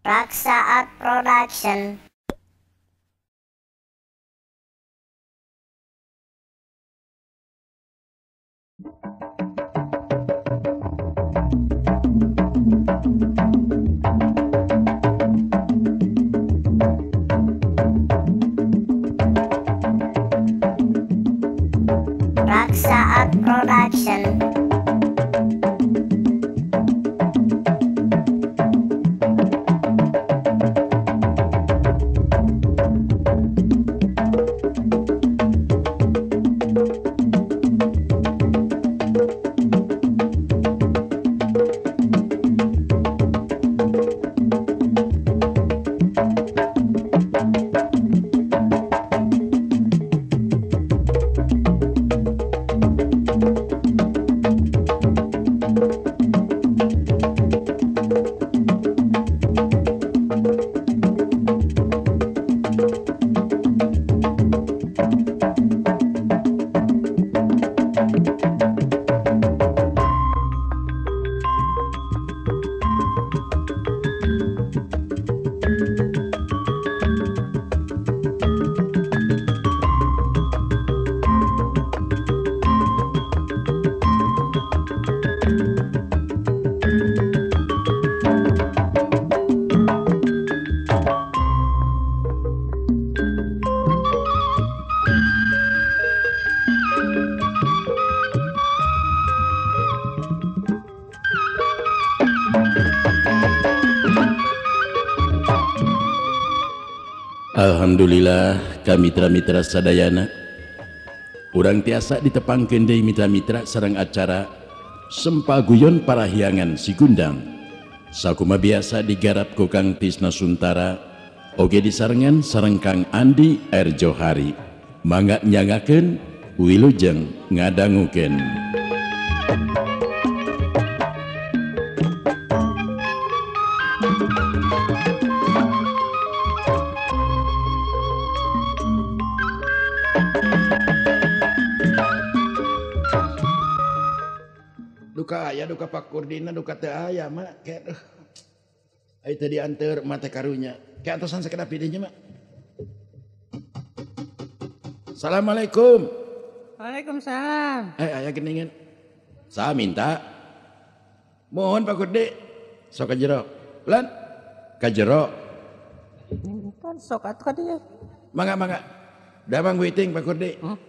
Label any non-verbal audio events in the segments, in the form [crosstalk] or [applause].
Raksaat Production Raksaat Production Alhamdulillah kami mitra-mitra sadayana Orang tiasa ditepang kendai mitra-mitra serang acara Sempaguyon para hiangan si gundang Sakuma biasa digarap kokang Tisna Suntara Oge disarengan sareng Kang Andi R. Johari nyangaken Wilujeng ngadanguken Thank you. ayah duka kurdina duka teu aya mah kayak aduh eh. ai teu dianteur mata karunya kayak atusan sakeda pidinya mah Assalamualaikum Waalaikumsalam Eh ayah geningin. Saya minta Mohon Pak Kurdi Sok kajero Lan Kajero Kan sok atuh ka Mangga Mangga mangga Damang waiting Pak Kurdi hmm?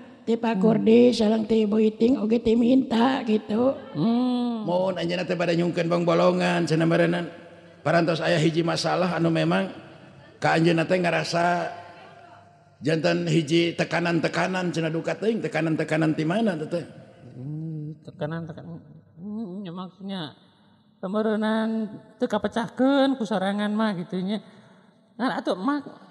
gorde minta gitu hmm. bolongan per saya hiji masalah anu memang ke nggak rasa jantan hiji tekanan- tekanan cena dukat tekanan- tekanan mana hmm, tekanankan hmm, maksudnya pean pecahpusangan mah gitunya ataumak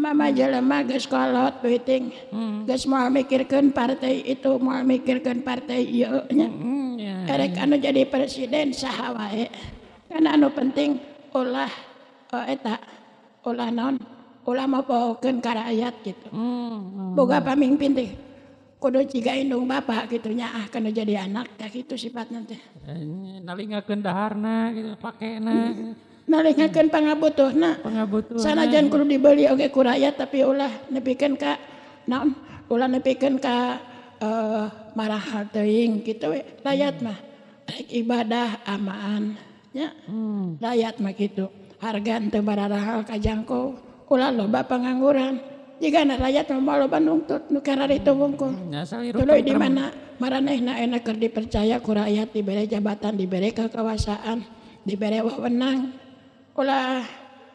Mama jelema geus kolot beuting. Hmm. Geus moal mikirkeun partai itu, moal mikirkeun partai ieu nya. Hmm, ya, Erek anu jadi presiden saha wae. Kan anu penting ulah oh, eta ulah naon ulah mapokeun ka rakyat gitu. Hmm, hmm. Boga pamimpin teh kudu ciga indung bapak gitu nya ah kana jadi anak kayak gitu sifatnya teh. Eh, Nalingakeun daharna gitu, pakena. Hmm. uh sanajan dibeli kuraya tapi ulah nebiken Ka pi Ka eh, marahing gitu rakyat mah ibadah amaan ya hmm. raatmah gitu harga tebara rahal kaj jangkau ulang loba pengangguran juga rakyat untuk hmm, di maeh enak dipercaya kurayaat diberai jabatan dibereka kawasaan diberrewah wenang kita ulah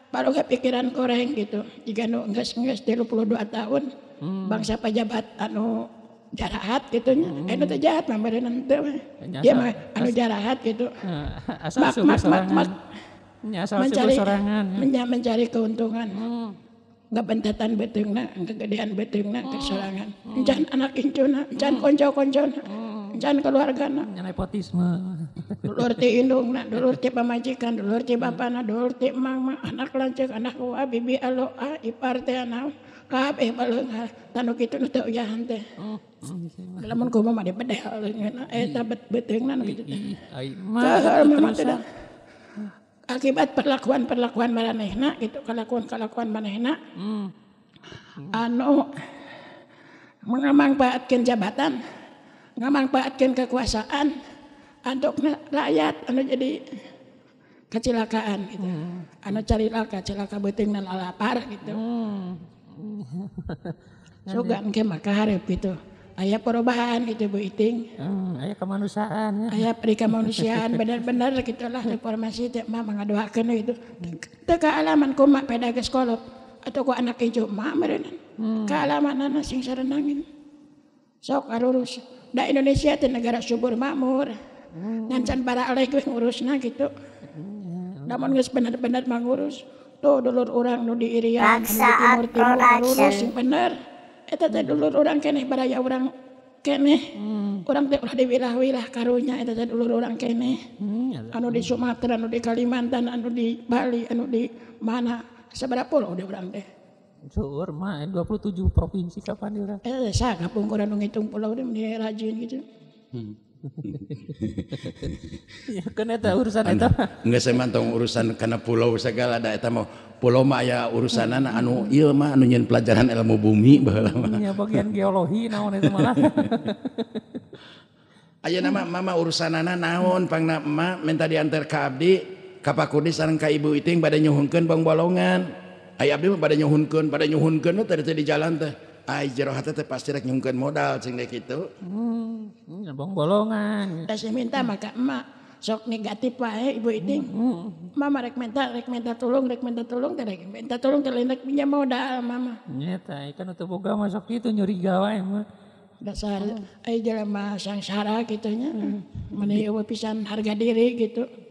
baru kepikiran koreng gitu jika nu nges nges puluh dua tahun hmm. bangsa pejabat anu jarahat gitu nya hmm. anu teh jahat mah badan teh dia mah anu jarahat gitu eh, asal mak, mak, mak, mak, asal mencari sorangan ya. mencari keuntungan hmm. nggak bentetan betengna kegedean betengna hmm. kesorangan hmm. encan anak incuna encan konco konco hmm. Jangan keluarga na. Nepotisme. [laughs] Dulur ti indung na, dulur ti pamajikan, dulur ti bapak na, dulur ti mama, anak lancek, anak kuah bibi alo, a, ah, ipar teh eh, na, kap eh balung tanu kitu nu teu yahan teh. Oh, oh, iya, iya. Lamun kumaha mah dipedeh eh beteng beteungna nu kitu teh. Ai mah akibat perlakuan-perlakuan manehna gitu kelakuan-kelakuan manehna hmm. anu mengamanfaatkan jabatan ngamanfaatkan kekuasaan untuk rakyat anu jadi kecelakaan gitu. Hmm. Anu cari laka, celaka beting dan lapar gitu. Hmm. mungkin [laughs] mungkin maka harap gitu. Ayah perubahan gitu Bu Iting. Hmm, ayah kemanusiaan. Ya. Ayah peri [laughs] kemanusiaan benar-benar gitulah reformasi teh mama mengadoakeun itu. Hmm. Teka alaman kumaha peda geus sekolah atau ku anak hijau mak merenang. Hmm. Ka alaman sing serenangin, Sok arurus da Indonesia itu negara subur makmur hmm. ngancan para oleh gue ngurusna gitu namun gue benar-benar mengurus tuh dulur orang nu di Irian di timur timur lurus yang bener itu teh dulur orang kene baraya orang kene orang teh ulah di wilah-wilah karunya itu teh dulur orang kene anu di Sumatera anu di Kalimantan anu di Bali anu di mana seberapa loh di orang teh seueur mah 27 provinsi kapan dia orang? Eh, sah kapung kurang ngitung pulau dia mending rajin gitu. Hmm. [laughs] ya kan eta urusan eta anu, Enggak saya mantong urusan karena pulau segala ada itu mau pulau mah aya urusanan anu ilmu iya mah anu nyeun pelajaran ilmu bumi [laughs] baheula Ya bagian geologi naon itu malah [laughs] Ayeuna nama mama urusanana naon pangna emak minta diantar ka abdi ka Pakudi sareng Ibu Iting bade nyuhungkan bang bolongan. Ayah abdi mah pada nyuhunkeun pada nyuhunkeun teh teh di jalan teh ai jero hate teh pasti rek nyuhunkan modal cing dek kitu hmm, hmm bolongan. golongan teh minta maka emak sok negatif wae ibu itu hmm. hmm. mama rek minta rek minta tolong rek minta tolong teh rek minta tolong teh lain rek modal mama nyata kan untuk boga masuk itu nyuri gawe mah dasar oh. jalan jelema sangsara kitunya hmm. meni pisan harga diri gitu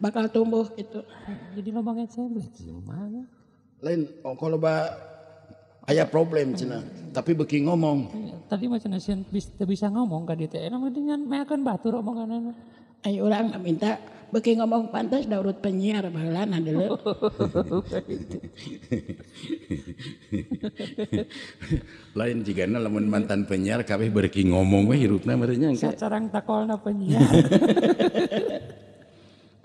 bakal tumbuh gitu. Jadi lubang ecember gimana? Lain oh, kalau ba ayah problem cina, tapi begini ngomong. Iya, tadi macam nasian bisa ngomong kan dia teh, nama dengan makan batur omongan Ayo orang minta begini ngomong pantas daurut penyiar ada lo. [laughs] Lain jika na lamun mantan penyiar kabeh beki ngomong hirupnya hirupna Saya nyangka. Sacarang takolna penyiar. [laughs]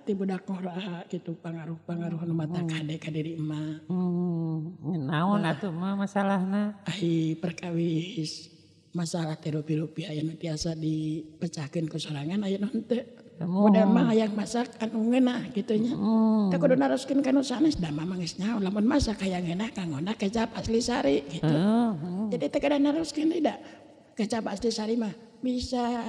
Tiba-tiba koraa gitu pengaruh pengaruh nu hmm. mata kade ka emak hmm. naon nah. atuh mah masalahnya. ai perkawis masalah terapi rupi aya nu tiasa dipecahkeun ku sorangan aya naon Udah mah yang masak anu ngeunah kitu nya. Hmm. Teu kudu naroskeun kana sanes da mah geus nyaho lamun masak hayang ngeunah kangona kecap asli sari gitu. Hmm. Jadi teu kada naroskeun tidak. Kecap asli sari mah bisa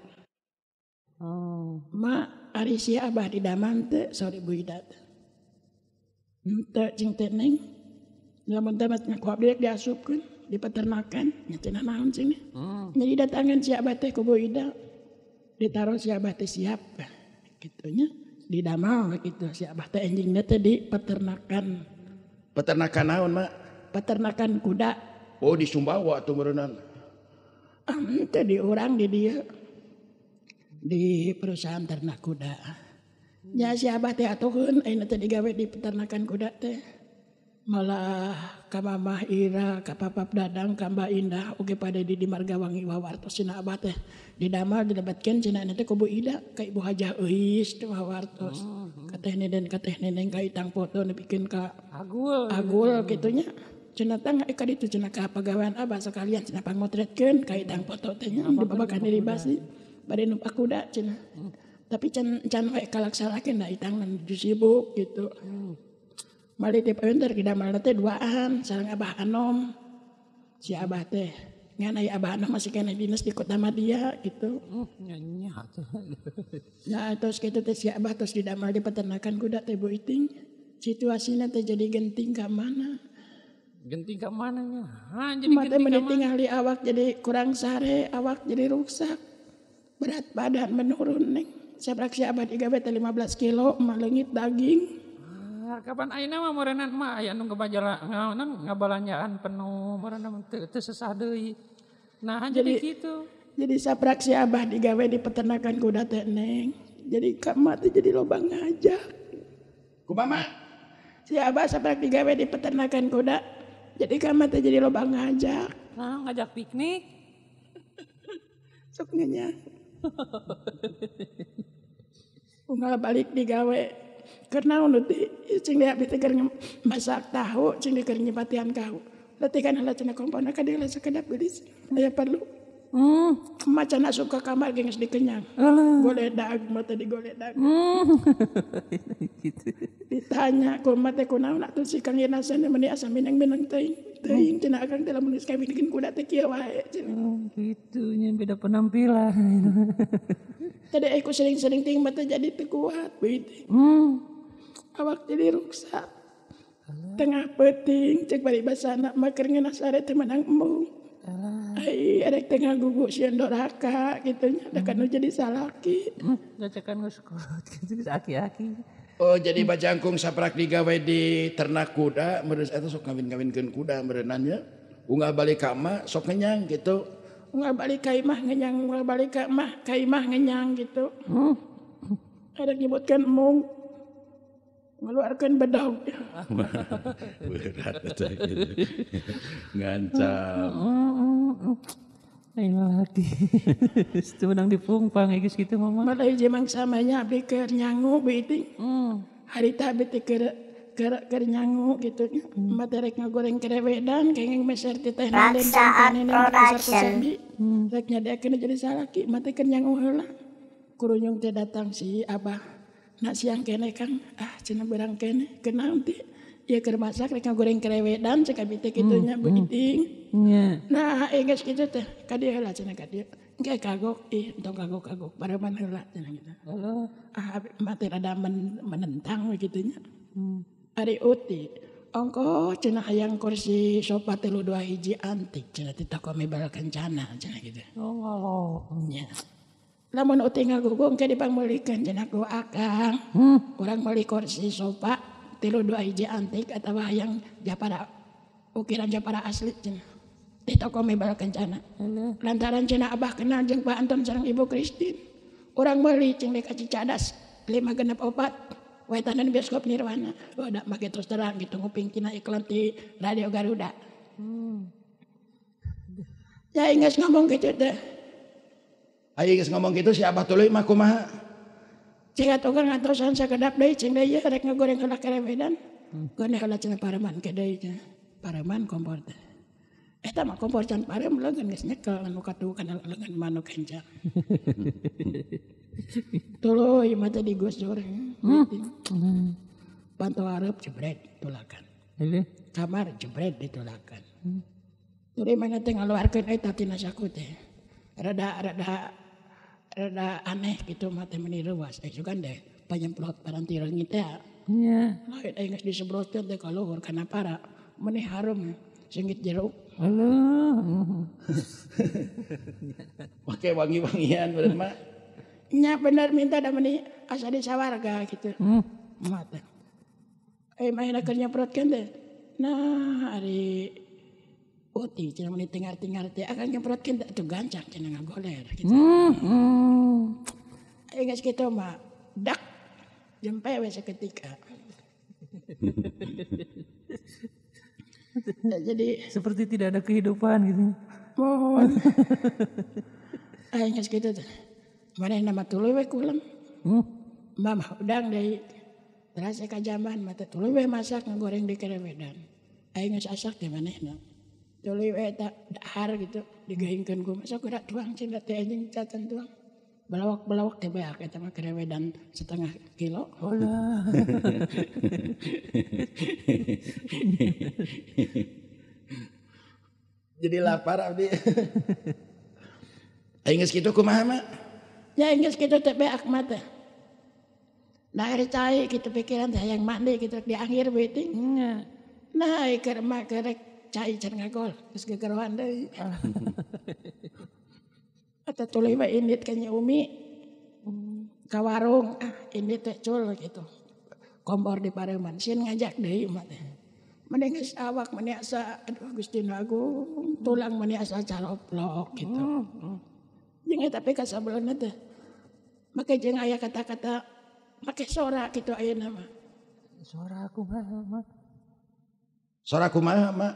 Oh. Ma arisi abah di daman te sore ida, Minta hmm, cing teneng. Lamun tamat ngakuap dia asupkan di peternakan nyecenah naon cing. Oh. Hmm. Jadi datangan si abah teh ku buidat. Ditaruh si abah teh siap. Gitunya di damal gitu si abah teh anjing teh di peternakan. Peternakan naon mak? Peternakan kuda. Oh di Sumbawa tuh merenang. Ah, di orang di dia di perusahaan ternak kuda. Ya siapa teh atuhun, ayeuna teh gawe di peternakan kuda teh. Malah Mamah ira, Papap dadang, Mbak indah, oke pada di dimargawangi wawarto sina abah teh. Di damar didabatkan cenah eta teh kubu ida, ka ibu hajah eis teh wawartos. Oh, ka teh Kateh ka kateh neneng, ka itang foto nepikeun ka agul, agul gitunya. Cina tangga eka eh, ditu cenah ka pagawean abah sakalian cenah pangmotretkeun ka itang foto tehnya, dibabakan diri basi pada nu pakuda cina. Hmm. Tapi can can we kalaksalakeun da tangan di sibuk gitu. Hmm. Mali ti pawentar kida mana teh duaan sareng Abah Anom. Si Abah teh ngan aya Abah Anom masih kena dinas di Kota Madia gitu. Oh, nyanyi atuh. nah, ya, terus kita teh si Abah terus didamel di peternakan kuda teh Bu Iting. Situasinya teh jadi genting ka mana? Genting ke mananya? Ha, jadi Mata genting awak jadi kurang sare, awak jadi rusak berat badan menurun neng sabrak siapa tiga bete lima belas kilo malengit daging ah kapan aina mah morenan mah aya nu kebajala ngaonan ngabalanjaan penuh merenam itu itu sesah deh nah jadi, gitu jadi sabrak si abah digawe di peternakan kuda teneng. jadi kamu teh jadi lubang ngajak kumama si abah saya sabrak digawe di peternakan kuda jadi kamu teh jadi lubang ngajak nah ngajak piknik sok ngenyang Unggal balik digawe. Karena unut di cing dia bete tegar masak tahu, cing di nyebatkan kau. Latihan halat cina kompon, kadang lah sekedap gelis. Ayah perlu. Hmm. Macan asup ke kamar geng sedih kenyang. Alah. dag, mata dag. Hmm. [laughs] gitu. Ditanya, kau mata kau nak atun si kang yang nasanya meni asam minang minang tay. Tay, hmm. cina akang dalam menulis kami bikin kuda teh kieu wae. Oh, gitu beda penampilan. [laughs] Tadi aku sering-sering ting mata jadi tekuat begitu. Hmm. Awak jadi rusak. Tengah peting cek balik basana maker ngeunah sare teh menang Ay, ada tengah gugu sian doraka gitu nya. Ada kan hmm. jadi salaki. Bacakan geus sekolah, [laughs] gitu aki-aki. Oh jadi bacangkung saprak digawe di ternak kuda. Menurut itu eh, sok kawin kawin kuda merenanya, Unggah balik kama sok kenyang gitu. Unggah balik kaimah kenyang ngenyang. balik kama kaimah kenyang gitu. Hmm. Ada nyebutkan mung ngeluarkan bedau [laughs] berat gitu. ngancam hmm. Ayo lagi. [laughs] Itu menang dipungpang geus kitu mama. Mulai jemang samanya abdi keur nyangu beiti. Hmm. hari abdi keur ker ker nyangu gitu. Hmm. Mbak derek ngagoreng kerewedan kengeng meser ti teh nalen teh production. Hmm. Rek nyadeakeun jadi salah mate keur nyangu heula. Kurunyung teh datang si Abah. Nak siang kene Kang. Ah cina berang kene. Kenal ti ya ke masak mereka goreng kerewedan cek kami gitu kitunya hmm. begiting hmm. yeah. nah ingat gitu teh kadia lah cina kadia enggak kagok, ih, dong kagok kagok, pada mana lah, cina gitu. Ah, mati ada men, menentang begitunya. Hmm. Ari uti, ongko cina hayang kursi sopa telu dua hiji antik, cina tita kami balakan cana, cina gitu. Oh, Allah ya Lamun uti ngagok, gue dipang melikan cina gua akang, hmm. kurang beli kursi sopa, tilu dua hiji antik atau yang japara ukiran japara asli cina di toko mebel kencana lantaran cina abah kenal jeng pak Anton sarang ibu Kristin orang beli cing mereka cicadas lima genap opat waitanan bioskop nirwana udah oh, pakai terus terang gitu nguping cina iklan di radio Garuda hmm. ya ingat ngomong gitu deh Ayo ngomong gitu si abah tuluy mah kumaha Tiga tunggal sana sekedap deh, cing deh ya, rek ngegoreng kena kere medan. Gue kena cina paraman ke deh, paraman kompor teh. Eh tamak kompor can parem lengan geus ke anu katukan lengan manuk kencang. [laughs] Tuluy mata digusur. Hmm. Pantau Arab jebret tulakan. Kamar jebret ditulakan. Hmm. Turi mana teh ngaluarkeun eta tina saku teh. Rada rada rada aneh gitu mata meniru was eh, itu kan deh penyemprot parantirang itu ya Iya. Lain aing geus disemprotin teh ka luhur karena para menih harum singit jeruk. halo Oke wangi-wangian bener mak, Nya bener minta da meni asa sawarga gitu. Hmm. Mata. Eh main akan kan deh. Nah, hari uti cenah oh, mun tinggal tinggal ti akan kita tuh gancang cina nggak gitu. Hmm. hmm. kita geus dak jempe ya, we ketika [laughs] nah, jadi seperti tidak ada kehidupan gitu. Mohon. Ayo kita kitu Mana nama tuluy lewe kulem. Hmm. Mama udang dari Terasa kajaman mata tuluy lewe masak nggoreng di kerewedan. Ayo ah, geus asak di nih? Dulu wae ya, eh, tak dahar gitu digaingkan gue masuk gerak tuang cinta teh anjing catan tuang belawak belawak teh banyak kita mah kerewe dan setengah kilo. Hola. Jadi lapar abdi. [laughs] Ingat gitu kumaha mah? Ya ingat gitu teh banyak mah teh. Nah, cai kita pikiran teh yang mandi kita di akhir beuting. Iya. Nah, ieu kerek cai can ngagol terus gegerohan deui. Atau [laughs] tuluy we ini ka Umi ka warung ah ini teh cul gitu. Kompor di pareman sin ngajak deh mah teh. Mending awak mending aduh Gusti aku tulang mending asa caroplok gitu. Jeung eta tapi kasabeleuna teh. Make jeung aya kata-kata make sora gitu ayeuna mah. Sora kumaha mak? Sora kumaha mak?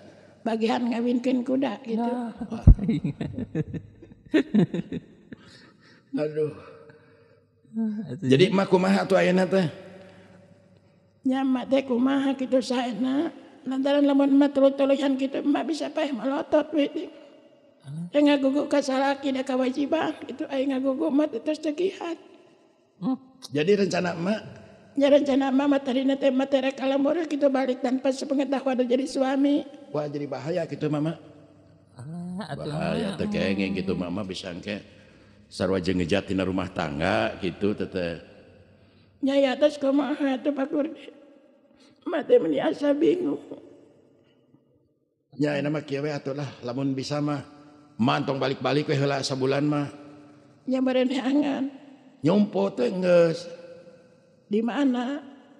bagian ngawinkan kuda gitu. Nah. [laughs] Aduh. Jadi mah kumaha tuh ayeuna teh? Ya mak teh kumaha kitu saena. Lantaran lamun mah terus tuluyan kitu mak bisa paeh melotot we. Teh ngaguguk ka salaki da kawajiban kitu aya ngaguguk mah terus tekihat. Hmm. Jadi rencana emak? Ya rencana mama materi nate materi kalau kalamur kita gitu, balik tanpa sepengetahuan jadi suami. Wah jadi bahaya gitu mama. Ah, bahaya tekengeng hmm. gitu mama bisa ke sarwa jengejat tina rumah tangga gitu teteh. Nyai atas kumaha tuh Pak Kurdi. Mate meni asa bingung. Nyai nama kieu atuh lah lamun bisa mah mantong balik-balik we lah sebulan mah. Nya bareng angan. Nyompo tuh geus. Di mana?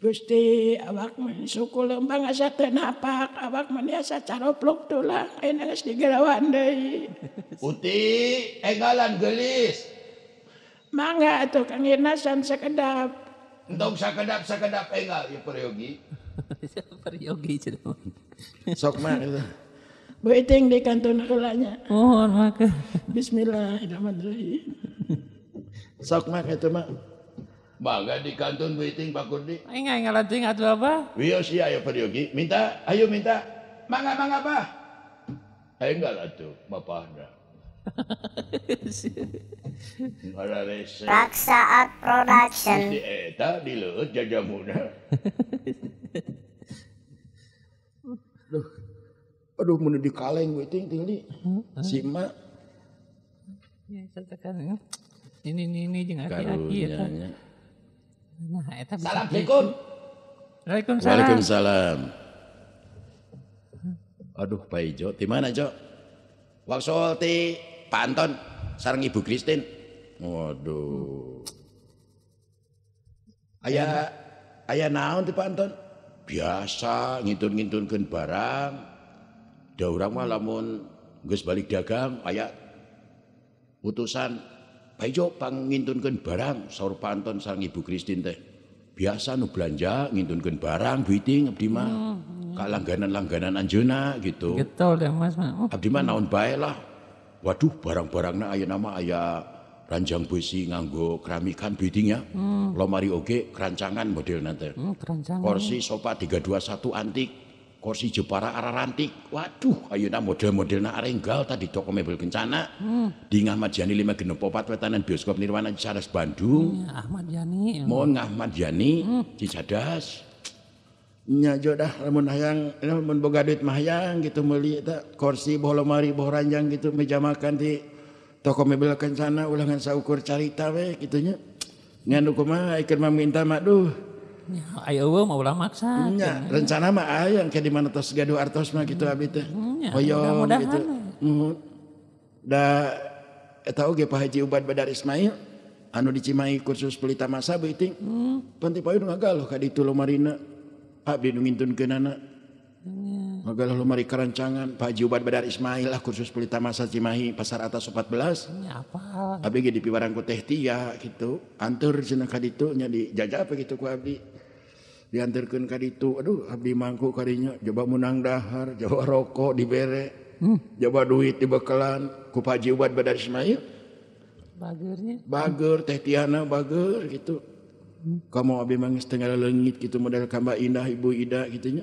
Gusti awak suku lembang asa tenapak awak mana asa caroplok tulang enak harus digerawan deh. [laughs] Uti egalan gelis. Mangga atau Kang Inasan sekedap. Untuk sekedap sekedap enggak ya Peryogi. Periogi [laughs] cedok. Sok itu. Bu Iting di kantun kulanya. Mohon maka. Bismillahirrahmanirrahim. Sok mak itu mak. Bangga di kantun waiting Pak Kurdi. Ingat ingat lanting apa? Wio iya, si ayo periogi. Minta, ayo minta. Mangga mangga apa? Ayo eh, enggak lah tuh, bapak anda. [laughs] Raksaat Production. Di eta di leut jajamuna. Duh. Aduh, mana di kaleng waiting tinggi. Si mak. Ya, katakan. Ini ini ini jangan hati-hati ya. Nah, Assalamualaikum. Waalaikumsalam. Waalaikumsalam. Aduh, Pak Ijo, di mana, Jo? Waksol Pak Panton sarang Ibu Kristin. Waduh. Ayah iya, ayah naon Pak Panton? Biasa ngintun ke barang. Ada orang malamun, lamun balik dagang Ayat, utusan Bayo pang barang saur panton sang Ibu Kristin teh. Biasa nu belanja ngintunkeun barang biting abdi mah. Oh, oh. Ka langganan-langganan anjeuna gitu. Getol deh Mas. Oh. Abdi mah naon bae lah. Waduh barang-barangna aya nama aya ranjang besi nganggo keramikan bitingnya. Hmm. Lemari oge kerancangan model nanti. Hmm, kerancangan. Kursi sofa 321 antik kursi jepara rantik, waduh ayo nak model-model nak arenggal tadi toko mebel kencana hmm. di Ahmad Yani lima genep opat wetanan bioskop Nirwana Cisadas Bandung hmm, Ahmad Yani mohon Ahmad Yani hmm. Cisadas nya jodah lamun hayang lamun boga duit mahayang gitu meuli eta kursi boh lemari boh ranjang gitu meja makan di toko mebel kencana ulangan saukur carita we kitunya ngan kumaha ikeur minta mah duh A maulahmak rencana ma yang ke dimana gadouhosma gitu hmm. tahu Hajibat Badar Ismail anu didiciai khusus pelita masa penting Marinain kena Magalah lu mari kerancangan Pak Haji Ubad Badar Ismail lah kursus pelita masa Cimahi pasar atas 14. Ya apa? Abdi ge di piwarangku teh tia gitu. Antur cenah ka ditu nya dijaja apa gitu ku abdi. Dianturkeun ka ditu. Aduh abdi mangku karinya coba munang dahar, coba rokok dibere. Hmm. Coba duit dibekelan ku Pak Haji Ubad Badar Ismail. Bagernya. Bager teh tiana bager gitu. Hmm. Kamu abi mangis tengah lengit gitu model kamba indah ibu ida gitunya.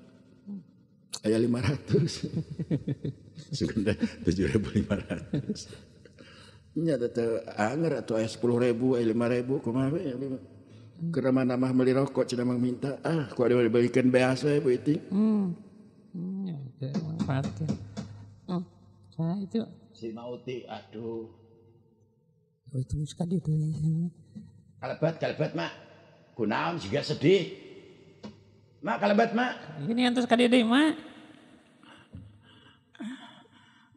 saya 500 sekunder 7500 nya tete anger atau ayah sepuluh ribu ayah lima ribu kumaha ya kerama nama beli rokok cina meminta ah kau ada belikan biasa ibu ya, itu hmm. hmm. ya itu ya, manfaat ya nah itu si mauti aduh oh, itu sekali itu ya, kalebat kalebat mak kunaon juga sedih mak kalebat mak ini antus sekali deh mak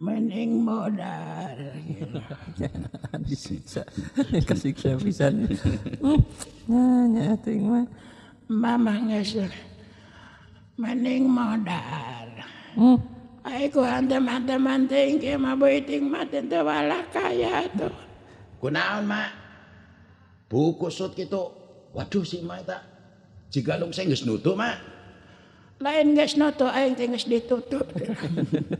Mending modal. [laughs] Disiksa. Kesiksa pisan. [laughs] Nanya ting mah. Mama ngasih, Mending modal. Hmm. antem anteman-teman tinggi mah boiting mah tentu walah kaya tuh. Kunaon mak? Buku sut gitu. Waduh si mak tak. Jika lu saya nggak nutup mak. Lain nggak nutup, aing tinggal ditutup. [laughs]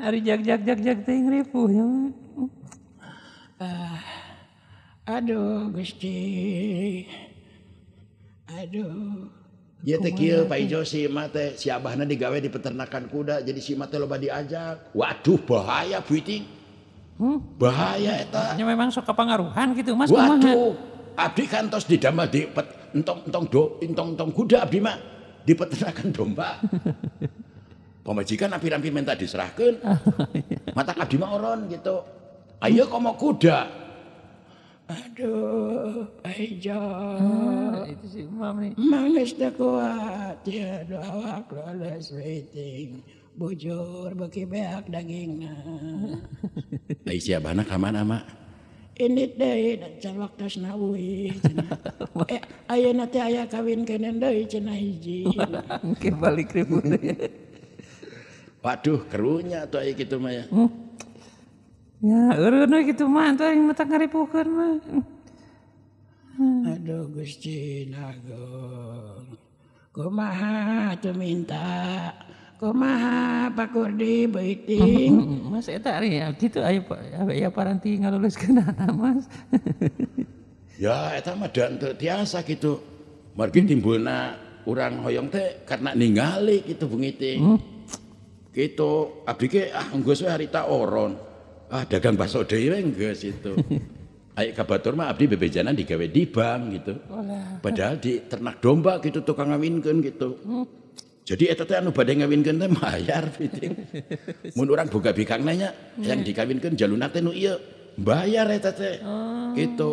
Hari jak jak jak jak teh ripuh. Uh, aduh Gusti. Aduh. Ya teh Pak Ijo si Ima si Abahna digawe di peternakan kuda jadi si mata loba diajak. Waduh bahaya puting. Hmm? Bahaya eta. Ya memang sok kepengaruhan gitu Mas Waduh. Kumaha. Abdi kantos didamel di pet entong entong do entong entong kuda abdi mah di peternakan domba. [laughs] Pemajikan api-api minta diserahkan. [laughs] Mata abdi orang oron gitu. Ayo kau mau kuda. Aduh, ayo Ah, itu sih mam nih. Mangis tak kuat ya doa lolos waiting. Bujur beki beak dagingna. Aisyah anak aman aman ini deh cari tas naui eh ayah nanti ayah kawin kene deh cina hiji [laughs] mungkin balik deh. [laughs] waduh kerunya tuh ayah gitu mah ya hmm. ya urun gitu mah tuh yang mata pukul mah Aduh, aduh gusti nagung kumaha tuh minta Komaha Pak Kurdi Beuting. [laughs] Mas eta ari gitu Pak ya paranti ngaluluskeun Mas. [laughs] ya eta mah dan tiasa gitu. Margi timbulna urang hoyong teh karena ningali gitu bengiting. Hmm. Gitu abdi ke ah geus harita oron. Ah dagang baso dhewe geus itu. Ayo kabatur mah abdi bebejanan digawe di bank gitu. Padahal di ternak domba gitu tukang ngawinkan gitu. Hmm. Jadi eta teh anu badai ngawinkeun teh bayar [laughs] piting. Mun orang buka bikang nanya iya. yang dikawinkan jaluna teh nu iya bayar etete teh. Oh. Gitu.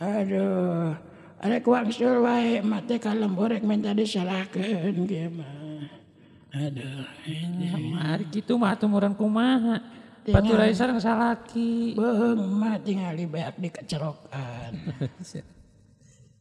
Aduh, ada wangsul wae mate kalemborek minta disalahkan gimana? Aduh, ini nah, mah gitu mah tumuran kumaha. Batu raisar salaki. Mati mah tinggal beak dikecerokan. [laughs]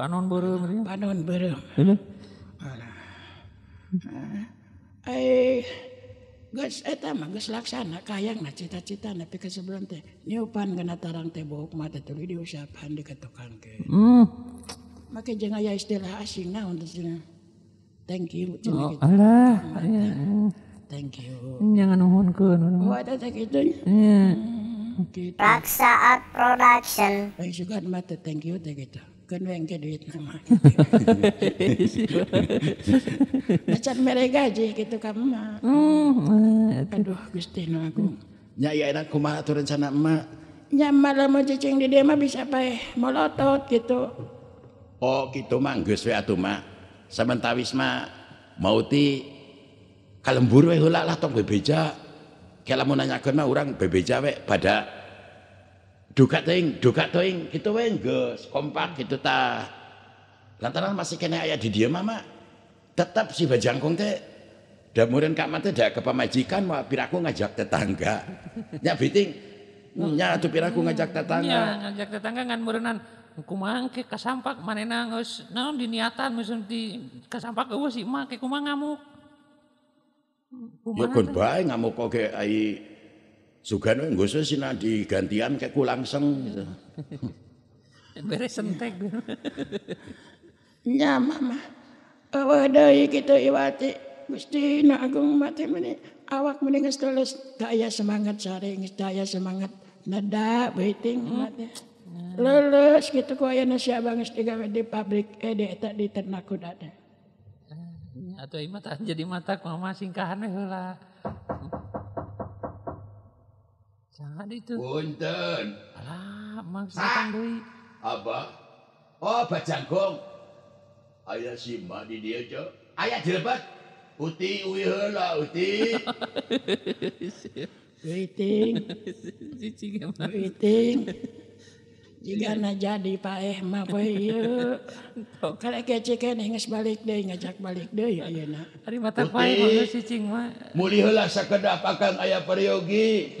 Panon berem Panon beureum. Eh, geus eta eh, mah geus laksana kayang na cita-cita na ke kan sebelum teh niupan kana nah, tarang teh bawa mah teh tuluy diusaphan ke Hmm. Make jeung aya istilah asing naon teh Thank you. Oh, alah. Thank you. Jangan nuhunkeun. Oh, eta teh kitu. raksa Raksaat Production. terima kasih God, Mata. Thank you, thank you kan wengke duit nama. [laughs] Macan mereka aja gitu kamu mah. Mm. Aduh Gusti nu aku. Nya ya enak kumaha atuh rencana emak? Nya malah mau cacing di dia mah bisa pae eh? molotot gitu. Oh gitu mah geus we atuh mah. Samentawis mah mau ti kalembur we hula lah tong bebeja. Kalau mau nanyakeun mah orang bebeja we pada duga ting, duga ting, gitu wae gos kompak gitu ta. Lantaran masih kena ayah di dia mama, tetap si bajangkung teh damurin kamar teh dak kepamajikan mau piraku ngajak tetangga. [laughs] Nya biting, nya tuh piraku ngajak tetangga. Nya ngajak tetangga ngan murenan kumang ke kasampak mana nangus, naon diniatan musim di kasampak eueuh sih, emak ke kumang ngamuk. Kumaha? Ya baik kun bae ngamuk oge ai Sugano sih sinadi digantian kayak kulangseng gitu. Beres [laughs] sentek. Ya mama, awak dari kita iwati, gusti na agung mati meni, awak meni ngestoles daya semangat sari, daya semangat nada, waiting hmm. mati. Lulus gitu kau ya nasi abang tiga di pabrik eh di tak di ternak kuda deh. Ah, iya, Atau imat iya, jadi mata mama singkahan lah. Sangat itu. Punten. Alah, mang sakang deui. Apa? Oh, bajanggong. Aya sima di dia jo. ayah jelebat. Uti uwi heula uti. Witing. [laughs] Witing. [laughs] [laughs] Iya. Jika na jadi Pak Eh mah poe ieu. Iya. Kale kecikeun geus balik deh ngajak balik deh deui ya, iya, nak hari mata pae mah cicing mah. Muli heula sakedah pakang aya peryogi.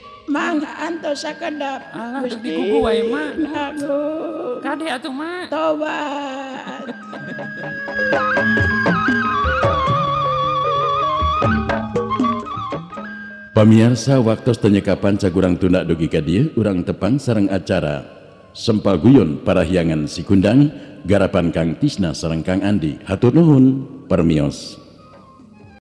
Mang anto sakedap. Alah Gusti. di kuku wae, Mak. Aduh. Kade atuh, Mak. Tobat. Pemirsa waktu penyekapan cagurang tunda dogi kadir urang tepang sarang acara guyon para hiangan si kundang garapan Kang Tisna sarang Kang Andi hatur nuhun permios